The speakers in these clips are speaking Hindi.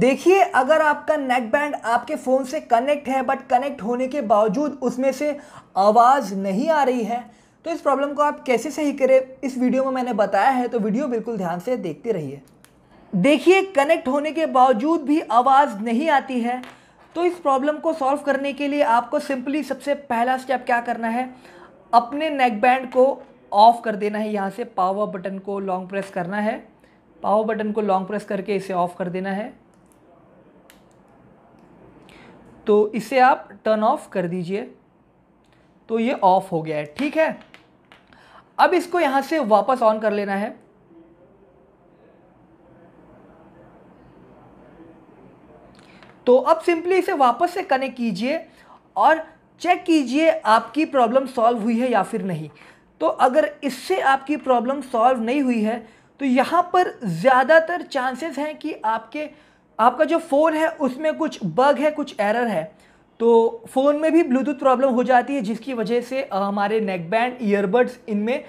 देखिए अगर आपका नेक बैंड आपके फ़ोन से कनेक्ट है बट कनेक्ट होने के बावजूद उसमें से आवाज़ नहीं आ रही है तो इस प्रॉब्लम को आप कैसे सही करें इस वीडियो में मैंने बताया है तो वीडियो बिल्कुल ध्यान से देखते रहिए देखिए कनेक्ट होने के बावजूद भी आवाज़ नहीं आती है तो इस प्रॉब्लम को सॉल्व करने के लिए आपको सिंपली सबसे पहला स्टेप क्या करना है अपने नेक बैंड को ऑफ़ कर देना है यहाँ से पावर बटन को लॉन्ग प्रेस करना है पावर बटन को लॉन्ग प्रेस करके इसे ऑफ़ कर देना है तो इसे आप टर्न ऑफ कर दीजिए तो ये ऑफ हो गया है ठीक है अब इसको यहां से वापस ऑन कर लेना है तो अब सिंपली इसे वापस से कनेक्ट कीजिए और चेक कीजिए आपकी प्रॉब्लम सॉल्व हुई है या फिर नहीं तो अगर इससे आपकी प्रॉब्लम सॉल्व नहीं हुई है तो यहां पर ज़्यादातर चांसेस हैं कि आपके आपका जो फ़ोन है उसमें कुछ बग है कुछ एरर है तो फ़ोन में भी ब्लूटूथ प्रॉब्लम हो जाती है जिसकी वजह से हमारे नेक बैंड ईयरबड्स इनमें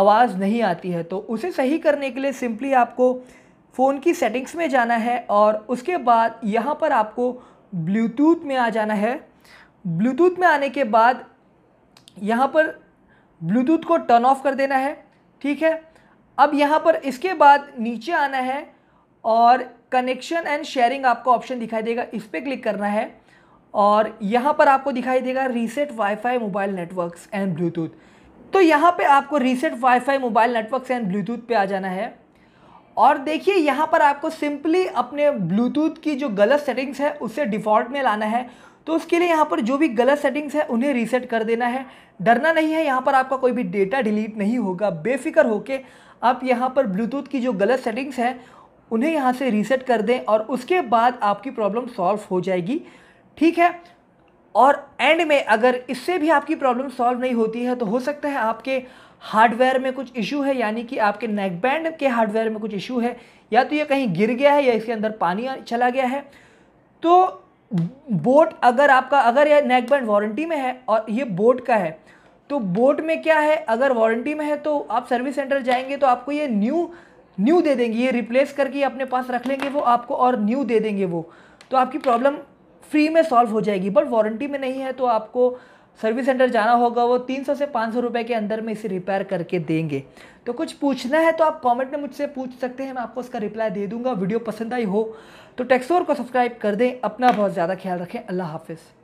आवाज़ नहीं आती है तो उसे सही करने के लिए सिंपली आपको फ़ोन की सेटिंग्स में जाना है और उसके बाद यहाँ पर आपको ब्लूटूथ में आ जाना है ब्लूटूथ में आने के बाद यहाँ पर ब्लूटूथ को टर्न ऑफ कर देना है ठीक है अब यहाँ पर इसके बाद नीचे आना है और कनेक्शन एंड शेयरिंग आपको ऑप्शन दिखाई देगा इस पर क्लिक करना है और यहाँ पर आपको दिखाई देगा reset WiFi mobile networks and Bluetooth तो यहाँ पे आपको reset WiFi mobile networks and Bluetooth पे आ जाना है और देखिए यहाँ पर आपको सिंपली अपने ब्लूटूथ की जो गलत सेटिंग्स है उसे डिफ़ॉल्ट में लाना है तो उसके लिए यहाँ पर जो भी गलत सेटिंग्स है उन्हें रीसेट कर देना है डरना नहीं है यहाँ पर आपका कोई भी डेटा डिलीट नहीं होगा बेफिक्र होके आप यहाँ पर ब्लूटूथ की जो गलत सेटिंग्स है उन्हें यहाँ से रीसेट कर दें और उसके बाद आपकी प्रॉब्लम सॉल्व हो जाएगी ठीक है और एंड में अगर इससे भी आपकी प्रॉब्लम सॉल्व नहीं होती है तो हो सकता है आपके हार्डवेयर में कुछ इशू है यानी कि आपके नेकबैंड के हार्डवेयर में कुछ इशू है या तो ये कहीं गिर गया है या इसके अंदर पानी चला गया है तो बोट अगर आपका अगर यह नेकबैंड वारंटी में है और ये बोट का है तो बोट में क्या है अगर वारंटी में है तो आप सर्विस सेंटर जाएंगे तो आपको ये न्यू न्यू दे देंगे ये रिप्लेस करके अपने पास रख लेंगे वो आपको और न्यू दे देंगे वो तो आपकी प्रॉब्लम फ्री में सॉल्व हो जाएगी बट वारंटी में नहीं है तो आपको सर्विस सेंटर जाना होगा वो 300 से 500 रुपए के अंदर में इसे रिपेयर करके देंगे तो कुछ पूछना है तो आप कमेंट में मुझसे पूछ सकते हैं मैं आपको उसका रिप्लाई दे दूंगा वीडियो पसंद आई हो तो टेक्सोर को सब्सक्राइब कर दें अपना बहुत ज़्यादा ख्याल रखें अल्लाह हाफिज़